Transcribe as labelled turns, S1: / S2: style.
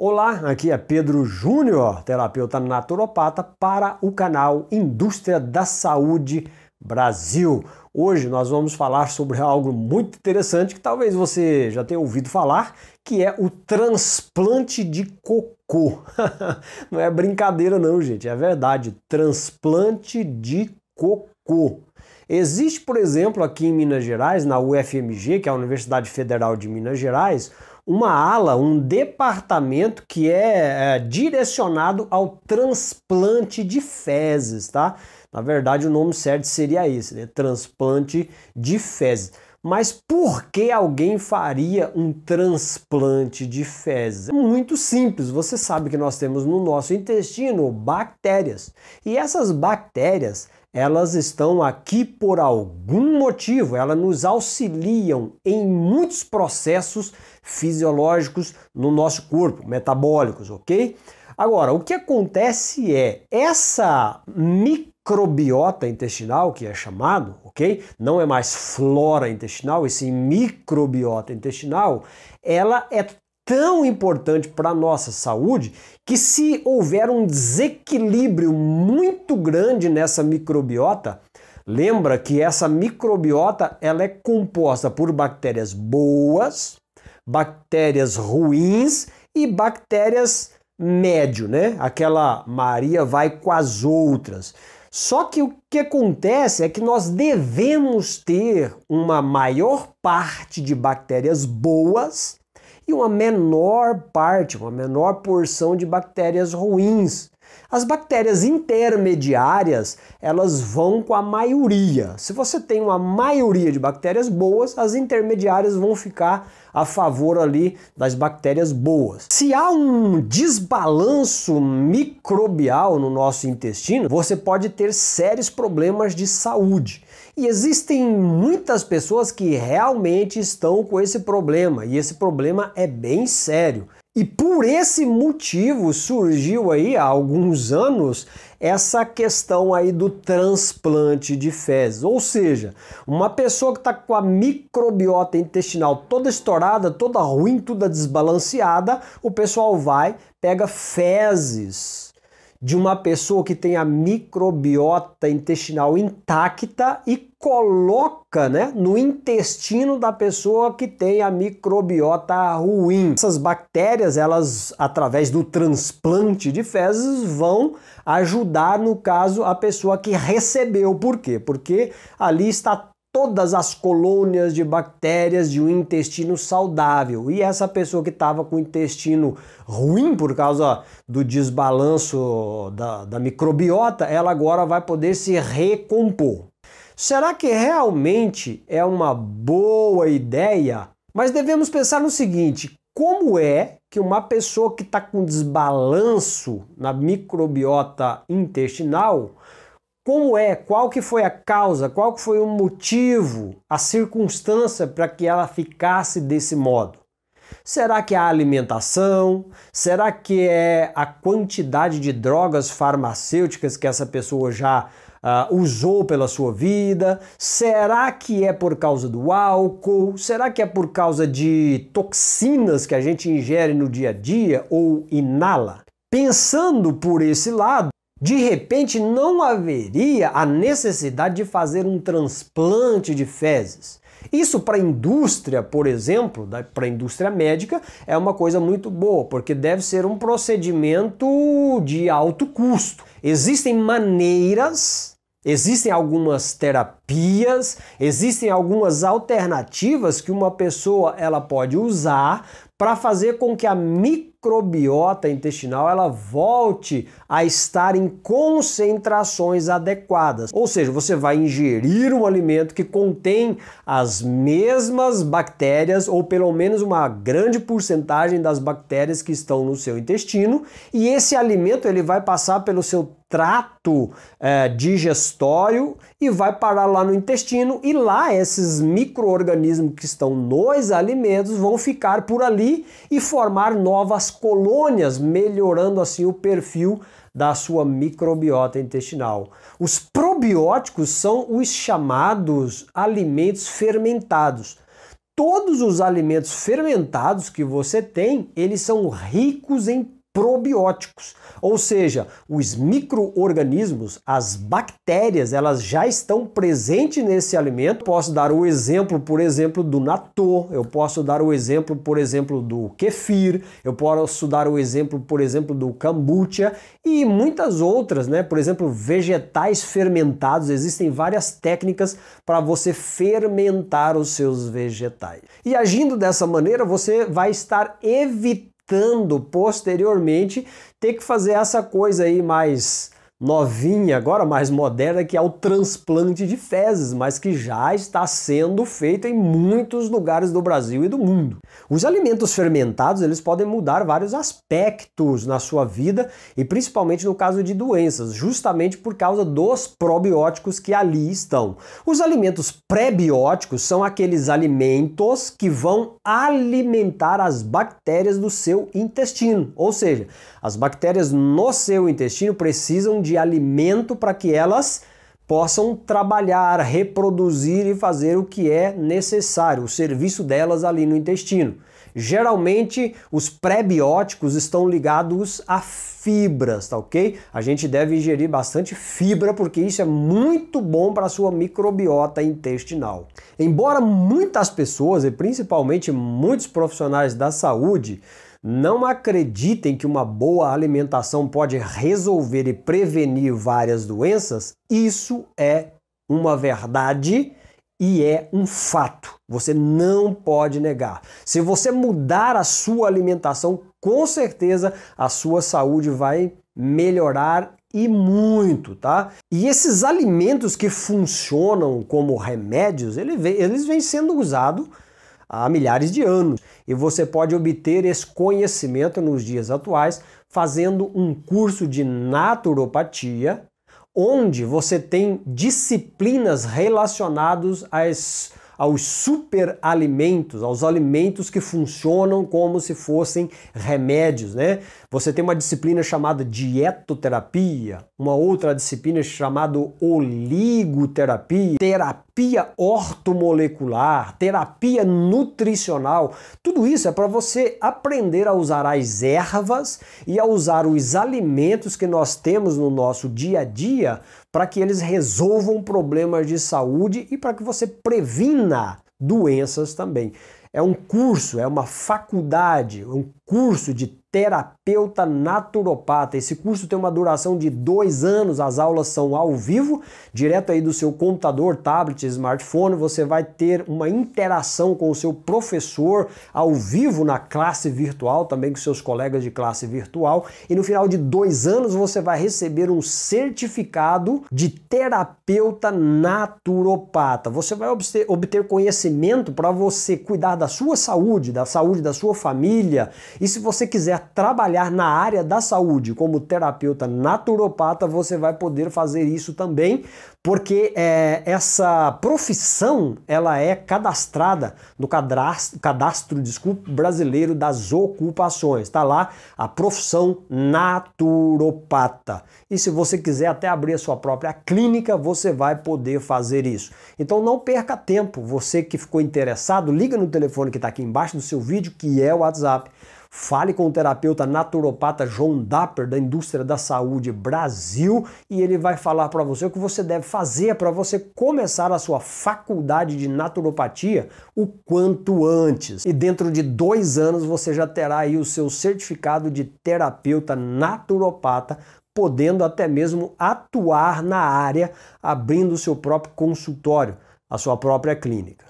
S1: Olá, aqui é Pedro Júnior, terapeuta naturopata para o canal Indústria da Saúde Brasil. Hoje nós vamos falar sobre algo muito interessante que talvez você já tenha ouvido falar, que é o transplante de cocô. não é brincadeira não, gente, é verdade, transplante de cocô. Existe, por exemplo, aqui em Minas Gerais, na UFMG, que é a Universidade Federal de Minas Gerais, uma ala, um departamento que é, é direcionado ao transplante de fezes, tá? Na verdade, o nome certo seria esse, né? Transplante de fezes. Mas por que alguém faria um transplante de fezes? É muito simples. Você sabe que nós temos no nosso intestino bactérias. E essas bactérias, elas estão aqui por algum motivo, elas nos auxiliam em muitos processos fisiológicos no nosso corpo, metabólicos, ok? Agora, o que acontece é essa microbiota intestinal, que é chamado, ok? Não é mais flora intestinal, Esse microbiota intestinal, ela é tão importante para a nossa saúde que se houver um desequilíbrio muito grande nessa microbiota, lembra que essa microbiota ela é composta por bactérias boas, bactérias ruins e bactérias médio, né? Aquela Maria vai com as outras. Só que o que acontece é que nós devemos ter uma maior parte de bactérias boas e uma menor parte, uma menor porção de bactérias ruins. As bactérias intermediárias, elas vão com a maioria. Se você tem uma maioria de bactérias boas, as intermediárias vão ficar a favor ali das bactérias boas. Se há um desbalanço microbial no nosso intestino, você pode ter sérios problemas de saúde. E existem muitas pessoas que realmente estão com esse problema, e esse problema é bem sério. E por esse motivo surgiu aí há alguns anos essa questão aí do transplante de fezes. Ou seja, uma pessoa que está com a microbiota intestinal toda estourada, toda ruim, toda desbalanceada, o pessoal vai, pega fezes de uma pessoa que tem a microbiota intestinal intacta e coloca né, no intestino da pessoa que tem a microbiota ruim. Essas bactérias, elas, através do transplante de fezes, vão ajudar, no caso, a pessoa que recebeu. Por quê? Porque ali está todas as colônias de bactérias de um intestino saudável. E essa pessoa que estava com o intestino ruim por causa do desbalanço da, da microbiota, ela agora vai poder se recompor. Será que realmente é uma boa ideia? Mas devemos pensar no seguinte: como é que uma pessoa que está com desbalanço na microbiota intestinal como é, qual que foi a causa, qual que foi o motivo, a circunstância para que ela ficasse desse modo. Será que é a alimentação? Será que é a quantidade de drogas farmacêuticas que essa pessoa já uh, usou pela sua vida? Será que é por causa do álcool? Será que é por causa de toxinas que a gente ingere no dia a dia ou inala? Pensando por esse lado, de repente, não haveria a necessidade de fazer um transplante de fezes. Isso para a indústria, por exemplo, para a indústria médica, é uma coisa muito boa, porque deve ser um procedimento de alto custo. Existem maneiras, existem algumas terapias Pias existem algumas alternativas que uma pessoa ela pode usar para fazer com que a microbiota intestinal ela volte a estar em concentrações adequadas. Ou seja, você vai ingerir um alimento que contém as mesmas bactérias ou pelo menos uma grande porcentagem das bactérias que estão no seu intestino e esse alimento ele vai passar pelo seu trato é, digestório e vai parar lá lá no intestino e lá esses micro-organismos que estão nos alimentos vão ficar por ali e formar novas colônias, melhorando assim o perfil da sua microbiota intestinal. Os probióticos são os chamados alimentos fermentados. Todos os alimentos fermentados que você tem, eles são ricos em probióticos, ou seja, os microorganismos, as bactérias, elas já estão presentes nesse alimento. Posso dar o exemplo, por exemplo, do natô, eu posso dar o exemplo, por exemplo, do kefir, eu posso dar o exemplo, por exemplo, do kombucha e muitas outras, né? Por exemplo, vegetais fermentados, existem várias técnicas para você fermentar os seus vegetais. E agindo dessa maneira, você vai estar evitando evitando posteriormente ter que fazer essa coisa aí mais novinha, agora mais moderna, que é o transplante de fezes, mas que já está sendo feito em muitos lugares do Brasil e do mundo. Os alimentos fermentados, eles podem mudar vários aspectos na sua vida e principalmente no caso de doenças, justamente por causa dos probióticos que ali estão. Os alimentos prebióticos são aqueles alimentos que vão alimentar as bactérias do seu intestino, ou seja, as bactérias no seu intestino precisam de de alimento para que elas possam trabalhar, reproduzir e fazer o que é necessário, o serviço delas ali no intestino. Geralmente, os pré-bióticos estão ligados a fibras, tá ok? A gente deve ingerir bastante fibra porque isso é muito bom para a sua microbiota intestinal. Embora muitas pessoas, e principalmente muitos profissionais da saúde, não acreditem que uma boa alimentação pode resolver e prevenir várias doenças. Isso é uma verdade e é um fato. Você não pode negar. Se você mudar a sua alimentação, com certeza a sua saúde vai melhorar e muito, tá? E esses alimentos que funcionam como remédios, eles vêm sendo usados há milhares de anos. E você pode obter esse conhecimento nos dias atuais fazendo um curso de naturopatia, onde você tem disciplinas relacionadas às aos superalimentos, aos alimentos que funcionam como se fossem remédios, né? Você tem uma disciplina chamada dietoterapia, uma outra disciplina chamada oligoterapia, terapia terapia ortomolecular, terapia nutricional, tudo isso é para você aprender a usar as ervas e a usar os alimentos que nós temos no nosso dia a dia para que eles resolvam problemas de saúde e para que você previna doenças também. É um curso, é uma faculdade, um curso de terapeuta naturopata. Esse curso tem uma duração de dois anos, as aulas são ao vivo, direto aí do seu computador, tablet, smartphone. Você vai ter uma interação com o seu professor ao vivo na classe virtual, também com seus colegas de classe virtual. E no final de dois anos você vai receber um certificado de terapeuta naturopata. Você vai obter conhecimento para você cuidar da sua saúde, da saúde da sua família e se você quiser trabalhar na área da saúde como terapeuta naturopata, você vai poder fazer isso também, porque é, essa profissão ela é cadastrada no cadastro, cadastro desculpa, brasileiro das ocupações. Está lá a profissão naturopata. E se você quiser até abrir a sua própria clínica, você vai poder fazer isso. Então não perca tempo. Você que ficou interessado, liga no telefone que está aqui embaixo do seu vídeo, que é o WhatsApp. Fale com o terapeuta naturopata João Dapper, da Indústria da Saúde Brasil, e ele vai falar para você o que você deve fazer para você começar a sua faculdade de naturopatia o quanto antes. E dentro de dois anos você já terá aí o seu certificado de terapeuta naturopata podendo até mesmo atuar na área, abrindo o seu próprio consultório, a sua própria clínica.